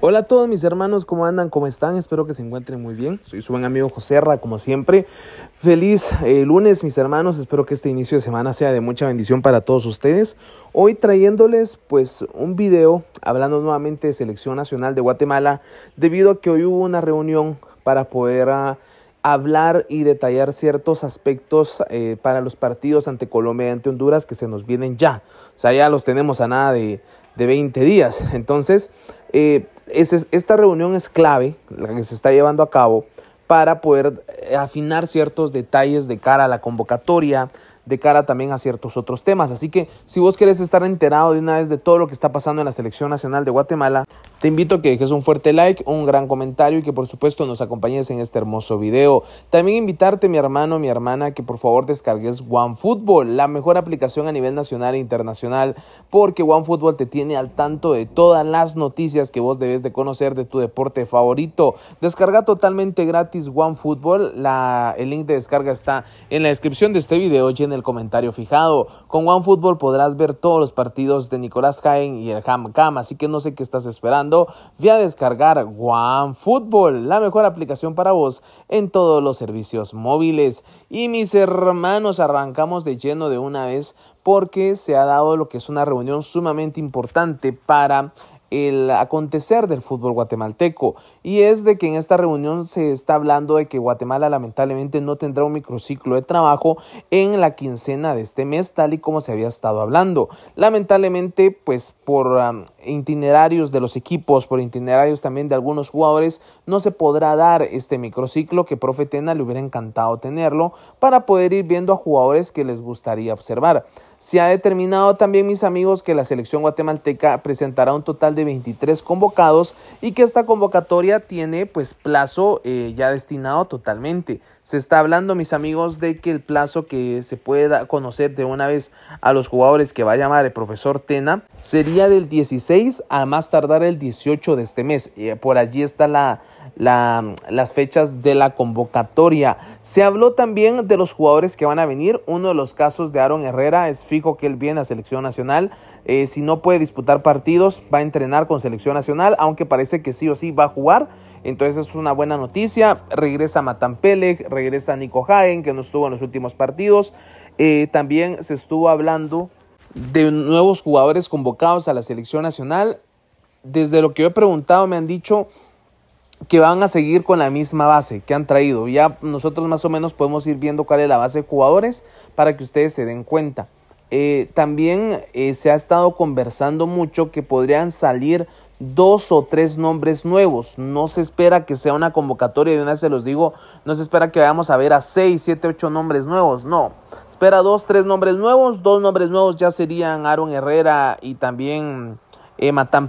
Hola a todos mis hermanos, ¿cómo andan? ¿Cómo están? Espero que se encuentren muy bien. Soy su buen amigo José como siempre. Feliz eh, lunes, mis hermanos. Espero que este inicio de semana sea de mucha bendición para todos ustedes. Hoy trayéndoles pues un video hablando nuevamente de Selección Nacional de Guatemala, debido a que hoy hubo una reunión para poder... Ah, hablar y detallar ciertos aspectos eh, para los partidos ante Colombia y ante Honduras que se nos vienen ya. O sea, ya los tenemos a nada de, de 20 días. Entonces, eh, esta reunión es clave, la que se está llevando a cabo, para poder eh, afinar ciertos detalles de cara a la convocatoria, de cara también a ciertos otros temas. Así que si vos querés estar enterado de una vez de todo lo que está pasando en la selección nacional de Guatemala, te invito a que dejes un fuerte like, un gran comentario y que por supuesto nos acompañes en este hermoso video. También invitarte, mi hermano, mi hermana, que por favor descargues OneFootball, la mejor aplicación a nivel nacional e internacional, porque OneFootball te tiene al tanto de todas las noticias que vos debes de conocer de tu deporte favorito. Descarga totalmente gratis OneFootball, la, el link de descarga está en la descripción de este video el comentario fijado. Con OneFootball podrás ver todos los partidos de Nicolás Jaén y el Ham Cam, así que no sé qué estás esperando. Ve a descargar OneFootball, la mejor aplicación para vos en todos los servicios móviles. Y mis hermanos, arrancamos de lleno de una vez porque se ha dado lo que es una reunión sumamente importante para el acontecer del fútbol guatemalteco y es de que en esta reunión se está hablando de que Guatemala lamentablemente no tendrá un microciclo de trabajo en la quincena de este mes tal y como se había estado hablando lamentablemente pues por um, itinerarios de los equipos por itinerarios también de algunos jugadores no se podrá dar este microciclo que profe Tena le hubiera encantado tenerlo para poder ir viendo a jugadores que les gustaría observar se ha determinado también, mis amigos, que la selección guatemalteca presentará un total de 23 convocados y que esta convocatoria tiene pues plazo eh, ya destinado totalmente. Se está hablando, mis amigos, de que el plazo que se pueda conocer de una vez a los jugadores que va a llamar el profesor Tena sería del 16 a más tardar el 18 de este mes. Eh, por allí está la, las fechas de la convocatoria. Se habló también de los jugadores que van a venir. Uno de los casos de Aaron Herrera es fijo que él viene a selección nacional. Eh, si no puede disputar partidos, va a entrenar con selección nacional, aunque parece que sí o sí va a jugar. Entonces es una buena noticia. Regresa Matampele, regresa Nico Jaén, que no estuvo en los últimos partidos. Eh, también se estuvo hablando de nuevos jugadores convocados a la selección nacional. Desde lo que yo he preguntado me han dicho que van a seguir con la misma base que han traído. Ya nosotros más o menos podemos ir viendo cuál es la base de jugadores para que ustedes se den cuenta. Eh, también eh, se ha estado conversando mucho que podrían salir dos o tres nombres nuevos. No se espera que sea una convocatoria, de una vez se los digo, no se espera que vayamos a ver a seis, siete, ocho nombres nuevos, no. Espera dos, tres nombres nuevos, dos nombres nuevos ya serían Aaron Herrera y también Matan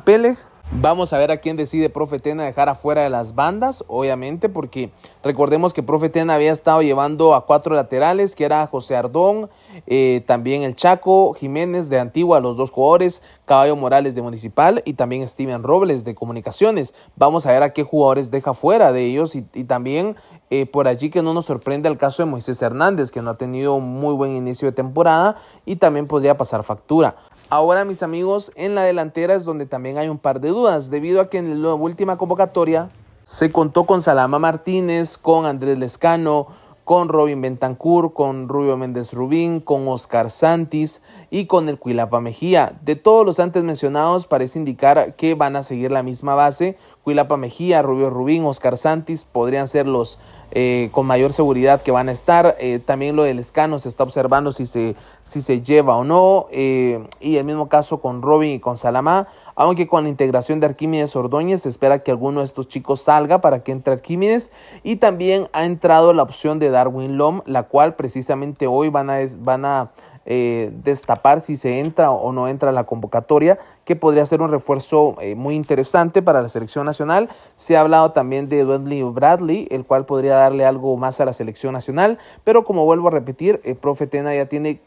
Vamos a ver a quién decide Profe Tena dejar afuera de las bandas, obviamente, porque recordemos que Profe Tena había estado llevando a cuatro laterales, que era José Ardón, eh, también el Chaco, Jiménez de Antigua, los dos jugadores, Caballo Morales de Municipal y también Steven Robles de Comunicaciones. Vamos a ver a qué jugadores deja fuera de ellos y, también eh, por allí que no nos sorprende el caso de Moisés Hernández, que no ha tenido un muy buen inicio de temporada y también podría pasar factura. Ahora, mis amigos, en la delantera es donde también hay un par de dudas, debido a que en la última convocatoria se contó con Salama Martínez, con Andrés Lescano, con Robin Bentancur, con Rubio Méndez Rubín, con Oscar Santis, y con el Cuilapa Mejía. De todos los antes mencionados parece indicar que van a seguir la misma base. Cuilapa Mejía, Rubio Rubín, Oscar Santis podrían ser los eh, con mayor seguridad que van a estar. Eh, también lo del escano se está observando si se, si se lleva o no. Eh, y el mismo caso con Robin y con Salamá. Aunque con la integración de Arquímedes Ordóñez se espera que alguno de estos chicos salga para que entre Arquímedes. Y también ha entrado la opción de Darwin Lom, la cual precisamente hoy van a, van a eh, destapar si se entra o no entra la convocatoria, que podría ser un refuerzo eh, muy interesante para la selección nacional. Se ha hablado también de Dudley Bradley, el cual podría darle algo más a la selección nacional, pero como vuelvo a repetir, el eh, profe Tena ya tiene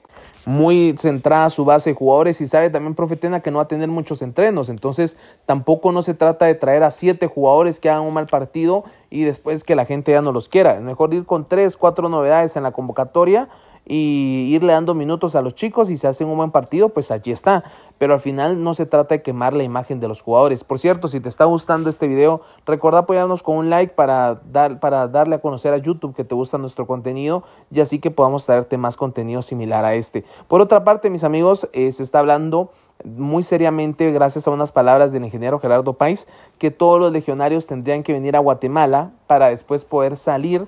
muy centrada su base de jugadores y sabe también Tena que no va a tener muchos entrenos, entonces tampoco no se trata de traer a siete jugadores que hagan un mal partido y después que la gente ya no los quiera, es mejor ir con tres, cuatro novedades en la convocatoria y irle dando minutos a los chicos y se hacen un buen partido, pues allí está. Pero al final no se trata de quemar la imagen de los jugadores. Por cierto, si te está gustando este video, recuerda apoyarnos con un like para, dar, para darle a conocer a YouTube que te gusta nuestro contenido y así que podamos traerte más contenido similar a este. Por otra parte, mis amigos, eh, se está hablando muy seriamente, gracias a unas palabras del ingeniero Gerardo Pais, que todos los legionarios tendrían que venir a Guatemala para después poder salir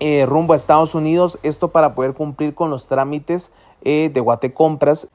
eh, rumbo a Estados Unidos, esto para poder cumplir con los trámites de eh, de Guatecompras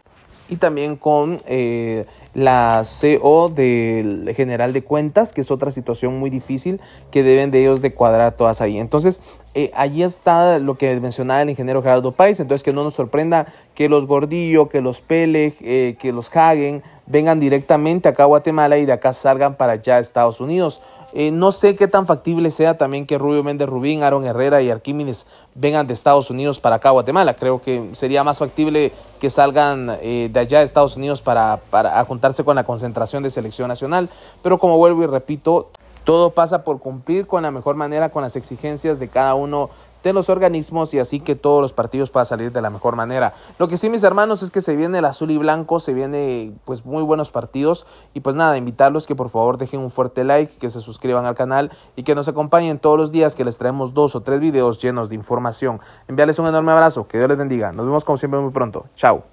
y también con eh, la CO del General de Cuentas, que es otra situación muy difícil que deben de ellos de cuadrar todas ahí. Entonces, eh, allí está lo que mencionaba el ingeniero Gerardo País, entonces que no nos sorprenda que los Gordillo, que los Pele, eh, que los Hagen vengan directamente acá a Guatemala y de acá salgan para allá a Estados Unidos. Eh, no sé qué tan factible sea también que Rubio Méndez Rubín, Aaron Herrera y Arquímenes vengan de Estados Unidos para acá a Guatemala. Creo que sería más factible que salgan de allá de Estados Unidos para, para juntarse con la concentración de selección nacional. Pero como vuelvo y repito, todo pasa por cumplir con la mejor manera con las exigencias de cada uno de los organismos y así que todos los partidos puedan salir de la mejor manera. Lo que sí, mis hermanos, es que se viene el azul y blanco, se viene pues muy buenos partidos y pues nada, invitarlos que por favor dejen un fuerte like, que se suscriban al canal y que nos acompañen todos los días que les traemos dos o tres videos llenos de información. Enviarles un enorme abrazo, que Dios les bendiga. Nos vemos como siempre muy pronto. Chao.